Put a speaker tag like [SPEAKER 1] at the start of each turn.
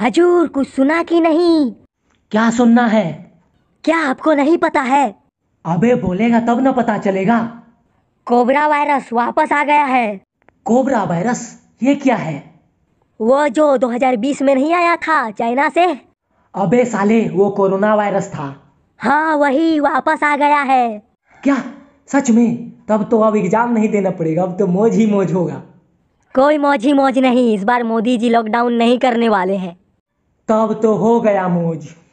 [SPEAKER 1] हजूर कुछ सुना कि नहीं क्या सुनना है क्या आपको नहीं पता है अबे बोलेगा तब ना पता चलेगा कोबरा वायरस वापस आ गया है कोबरा वायरस ये क्या है वो जो 2020 में नहीं आया था चाइना से अबे साले वो कोरोना वायरस था हाँ
[SPEAKER 2] वही वापस आ गया है
[SPEAKER 3] क्या सच में तब तो अब एग्जाम नहीं देना पड़ेगा अब तो मौज ही मौज होगा
[SPEAKER 2] कोई मौज ही मौज नहीं इस बार मोदी जी लॉकडाउन नहीं करने वाले हैं
[SPEAKER 4] तब तो हो गया मूझ